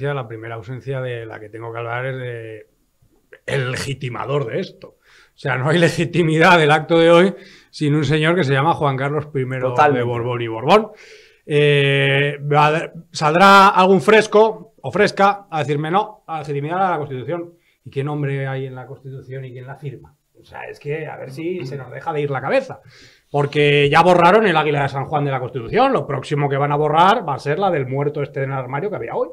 la primera ausencia de la que tengo que hablar es de el legitimador de esto. O sea, no hay legitimidad del acto de hoy sin un señor que se llama Juan Carlos I de Borbón y Borbón. Eh, saldrá algún fresco o fresca a decirme no, a legitimidad a la Constitución. ¿Y qué nombre hay en la Constitución y quién la firma? O sea, es que a ver si se nos deja de ir la cabeza. Porque ya borraron el águila de San Juan de la Constitución. Lo próximo que van a borrar va a ser la del muerto este en el armario que había hoy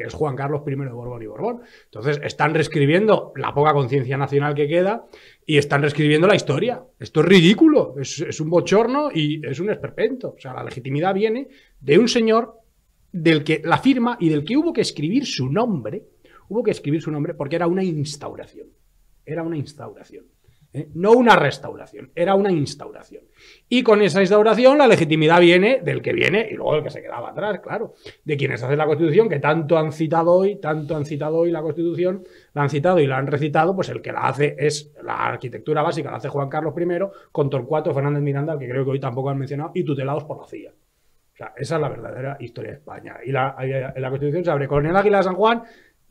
que es Juan Carlos I de Borbón y Borbón. Entonces, están reescribiendo la poca conciencia nacional que queda y están reescribiendo la historia. Esto es ridículo, es, es un bochorno y es un esperpento. O sea, la legitimidad viene de un señor del que la firma y del que hubo que escribir su nombre, hubo que escribir su nombre porque era una instauración. Era una instauración. ¿eh? No una restauración, era una instauración. Y con esa instauración la legitimidad viene del que viene y luego del que se quedaba atrás, claro, de quienes hacen la Constitución, que tanto han citado hoy, tanto han citado hoy la Constitución, la han citado y la han recitado, pues el que la hace es la arquitectura básica, la hace Juan Carlos I con Torcuato Fernández Miranda, que creo que hoy tampoco han mencionado, y tutelados por la CIA. O sea, esa es la verdadera historia de España. Y la, la Constitución se abre con el águila de San Juan,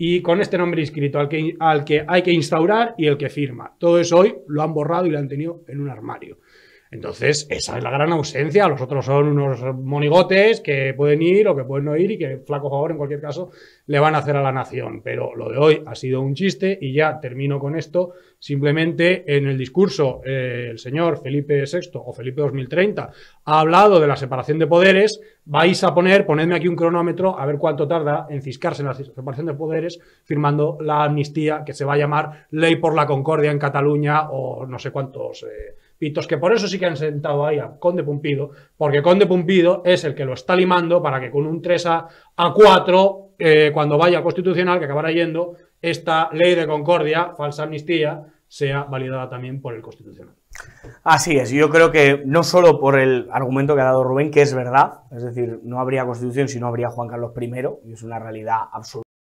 y con este nombre inscrito al que, al que hay que instaurar y el que firma. Todo eso hoy lo han borrado y lo han tenido en un armario. Entonces, esa es la gran ausencia. Los otros son unos monigotes que pueden ir o que pueden no ir y que, flaco favor, en cualquier caso, le van a hacer a la nación. Pero lo de hoy ha sido un chiste y ya termino con esto. Simplemente en el discurso, eh, el señor Felipe VI o Felipe 2030 ha hablado de la separación de poderes. Vais a poner, ponedme aquí un cronómetro a ver cuánto tarda en ciscarse la separación de poderes firmando la amnistía que se va a llamar Ley por la Concordia en Cataluña o no sé cuántos. Eh, pitos, que por eso sí que han sentado ahí a Conde Pumpido, porque Conde Pumpido es el que lo está limando para que con un 3 a, a 4, eh, cuando vaya a constitucional, que acabará yendo, esta ley de concordia, falsa amnistía, sea validada también por el constitucional. Así es, yo creo que no solo por el argumento que ha dado Rubén, que es verdad, es decir, no habría constitución si no habría Juan Carlos I, y es una realidad absoluta.